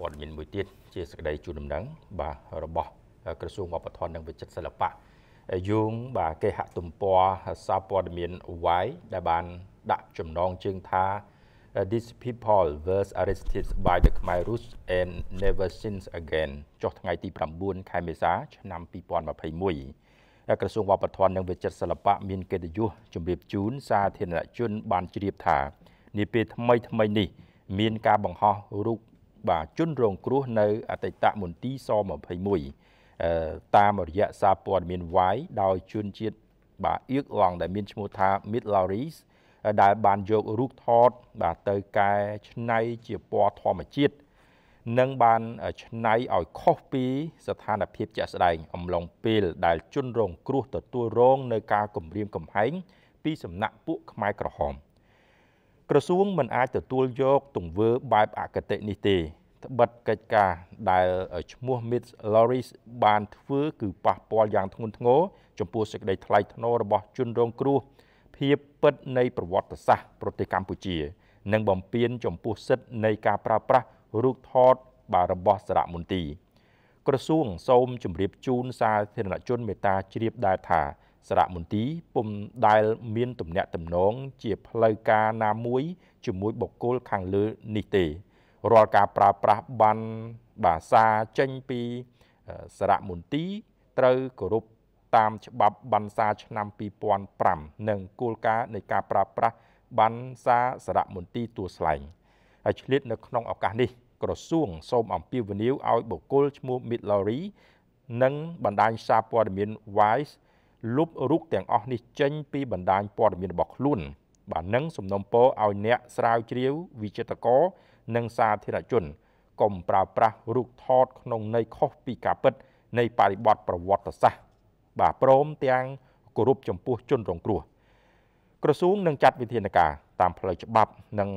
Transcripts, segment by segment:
ព័ត៌មានមួយទៀតជាសក្តីជូនដំណឹងបាទរបស់ក្រសួងវប្បធម៌និងវិចិត្រសិល្បៈយោងបាទគេហទំព័រសារព័ត៌មាន Y ដែលបានដាក់ចំណងជើងថា these people were arrested by the Khmer Rouge and never seen again ចុះថ្ងៃទី9ខែមេសាឆ្នាំ2021ក្រសួងវប្បធម៌និងវិចិត្រសិល្បៈមានកិត្តិយសជម្រាបជូនសាធារណជនបានជ្រាបថានាពេលថ្មីថ្មីនេះមានការបង្ហោះរូបបាទជនរងគ្រោះនៅអតីតមន្ទីរស21តាមរយៈសារព័ត៌មាន Y ដោយជនជាតិបាទអៀកឡង់ដែលមានឈ្មោះថា Mid Lauris ដែលបានយករូបថតបាទទៅកែច្នៃជាពណ៌ធម្មជាតិនិងបានច្នៃឲ្យខុសពី ស្ថានភាពជាក់ស្ដែង អំឡុងពេលដែលជនរងគ្រោះទទួលរងនៅការគំរាមកំហែងពីសំណាក់ពួក ខ្មែរក្រហម។ក្រសួងមិនអាចទទួលយកទង្វើបែបអកតេនេះទេត្បិតកិច្ចការដែលឈ្មោះ Miss Loris បានធ្វើគឺប៉ះពាល់យ៉ាងធ្ងន់ធ្ងរចំពោះសេចក្តីថ្លៃថ្នូររបស់ជនរងគ្រោះភាពពិតនៃប្រវត្តិសាស្ត្រប្រទេសកម្ពុជា និង បំពេញចំពោះសិទ្ធិនៃការប្រើប្រាស់រូបថតបារបស់សារមន្ទីរក្រសួងសូមជម្រាបជូនសាធារណជន មេត្តាជ្រាបដែរថាសារមន្ទីរពុំដែលមានទំនាក់ទំនងជាផ្លូវការណាមួយជាមួយបុគ្គលខាងលើនេះទេរាល់ការប្រើប្រាស់បានបាសាចេញពីសារមន្ទីរត្រូវគោរពតាមច្បាប់បានសាឆ្នាំ2005និងគោលការណ៍នៃការប្រើប្រាស់បានសាសារមន្ទីរទួលស្លែងហើយឆ្លៀតនៅក្នុងឱកាសនេះ ក្រសួង សូមអំពាវនាវឲ្យបុគ្គលឈ្មោះ Midlori និងបណ្ដាញសារព័ត៌មាន Wise លុបរូបទាំងអស់នេះចេញពីបណ្ដាញព័ត៌មានរបស់ខ្លួន បាទនឹងសំណុំពរឲ្យអ្នកស្រាវជ្រាវវិចិត្រករនិងសាធារណជនកុំប្រើប្រាស់រូបថតក្នុងន័យខុសពីការពិត នៃបរិបទប្រវត្តិសាស្ត្របាទព្រមទាំងគោរពចំពោះជនរងគ្រោះក្រសួងនឹងចាត់វិធានការតាមផ្លូវច្បាប់និង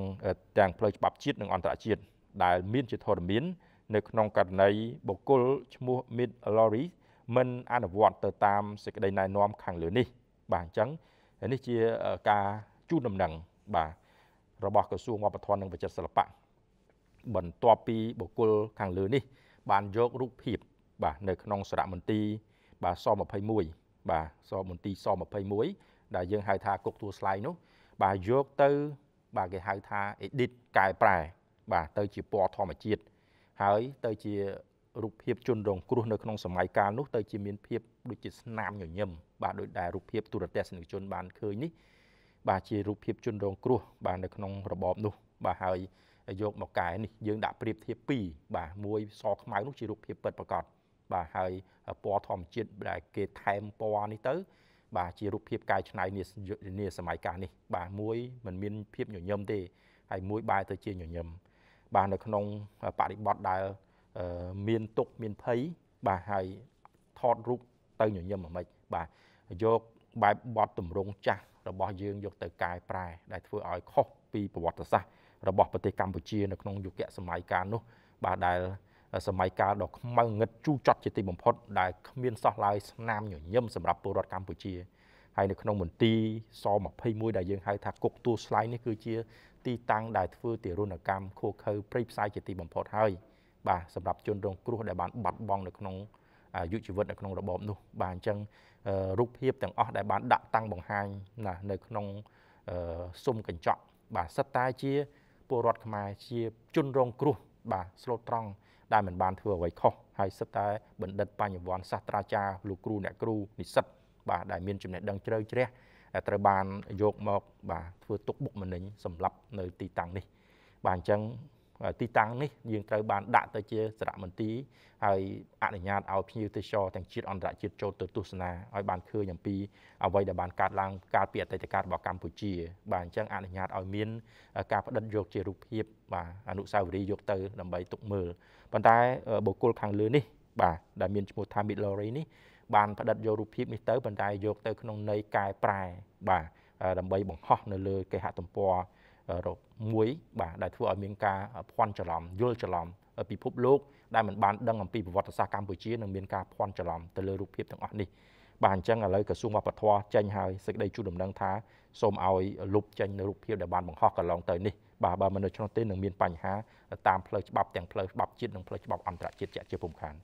ទាំងផ្លូវច្បាប់ជាតិនិងអន្តរជាតិដែលមានជាធរមាននៅក្នុងករណីបុគ្គលឈ្មោះ Mid Lorry មិន អនុវត្តទៅតាមសេចក្តីណែនាំខាងលើនេះបាទអញ្ចឹងនេះជាការជូនដំណឹងបាទរបស់ក្រសួងវប្បធម៌និងវិចិត្រសិល្បៈបន្ទាប់ពីបុគ្គលខាងលើនេះ បានយករូបភាពបាទនៅក្នុងសារមន្ទីរបាទស21បាទសមន្ទីរស21ដែលយើងហៅថាគុកទួលស្លែងនោះ បាទយកទៅបាទគេហៅថា edit កែប្រែ បាទទៅជាពណ៌ធម្មជាតិហើយទៅជារូបភាពជនរងគ្រោះនៅក្នុងសម័យកាលនោះទៅជាមានភាពដូចជាស្នាមញញឹមបាទដោយដែលរូបភាពទូរទស្សនិកជនបានឃើញនេះ បាទជារូបភាពជនរងគ្រោះបាទនៅក្នុងរបបនោះ បាទហើយ យកមកកែនេះយើងដាក់ប្រៀបធៀបពីរបាទមួយសខ្មៅនោះជារូបភាពពិតប្រាកដបាទហើយពណ៌ធម្មជាតិដែលគេថែមពណ៌នេះទៅបាទជារូបភាព កាយឆ្នៃនានាសម័យកាលនេះ បាទមួយมันមានភាពញញឹមទេហើយមួយបែរទៅជាញញឹមបាទនៅក្នុងបរិបទដែលមានទុកមានភ័យបាទហើយថតរូបទៅញញឹមមិនបាទយកបែបបទតម្រង់ចាស់ របស់យើងយកទៅកែប្រែដែលធ្វើឲ្យខុសពីប្រវត្តិសាស្ត្ររបស់ប្រទេសកម្ពុជា នៅក្នុងយុគសម័យកាលនោះបាទដែលសម័យកាលដ៏ខ្មៅងឹតជូរចត់ជាទីបំផុត ដែលគ្មានសោះឡើយស្នាមញញឹមសម្រាប់ពលរដ្ឋកម្ពុជាហើយនៅក្នុងមន្ទីរស21ដែលយើងហៅថាគុកទួលស្លែងនេះគឺជា ទីតាំងដែលធ្វើទារុណកម្មខួខើព្រៃផ្សាយជាទីបំផុតហើយបាទសម្រាប់ជនរងគ្រោះដែលបានបាត់បង់នៅក្នុងអាយុជីវិតនៅក្នុងរបបនោះបាទអញ្ចឹងរូបភាពទាំងអស់ដែលបានដាក់តាំងបង្ហាញណានៅក្នុងស៊ុំកញ្ចក់បាទសិតតែជាពលរដ្ឋខ្មែរជាជនរងគ្រោះបាទស្លូតត្រង់ដែលមិនបានធ្វើអ្វីខុសហើយសិតតែបណ្ឌិតបញ្ញវន្តសាស្ត្រាចារ្យលោកគ្រូអ្នកគ្រូនិស្សិតបាទដែលមានចំណេះដឹងជ្រៅជ្រះត្រូវបានយកមកបាទធ្វើទុកបុកម្នេញសម្រាប់នៅទីតាំងនេះបាទអញ្ចឹងទីតាំងនេះយើងត្រូវបានដាក់ទៅជាសារមន្ទីរហើយអនុញ្ញាតឲ្យភ្ញៀវទេសចរទាំងជាតិអន្តរជាតិចូលទៅទស្សនាឲ្យបានឃើញអំពីអ្វីដែលបានកើតឡើងកាលពីអតីតកាលរបស់កម្ពុជាបាទអញ្ចឹងអនុញ្ញាតឲ្យមានការផ្តិតយកជារូបភាពបាទអនុស្សាវរីយ៍យកទៅដើម្បីទុកមើលប៉ុន្តែបុគ្គលខាងលើនេះបាទដែលមានឈ្មោះថា Midlori នេះបានផ្តិតយករូបភាពនេះទៅប៉ុន្តែយកទៅក្នុងន័យកែប្រែបាទដើម្បីបង្ហោះនៅលើគេហទំព័ររូបមួយបាទដែលធ្វើឲ្យមានការភ័ន្តច្រឡំយល់ច្រឡំពិភពលោកដែលមិនបានដឹងអំពីប្រវត្តិសាស្ត្រកម្ពុជានឹងមានការភ័ន្តច្រឡំទៅលើរូបភាពទាំងអស់នេះបាទអញ្ចឹងឥឡូវក្រសួងវប្បធម៌ចេញហើយសេចក្តីជូនដំណឹងថាសូមឲ្យលុបចេញនៅរូបភាពដែលបានបង្ហោះកន្លងទៅនេះបាទបើមិនដូច្នោះទេនឹងមានបញ្ហាតាមផ្លូវច្បាប់ទាំងផ្លូវច្បាប់ជាតិនិងផ្លូវច្បាប់អន្តរជាតិជាក់ជាពុំខាន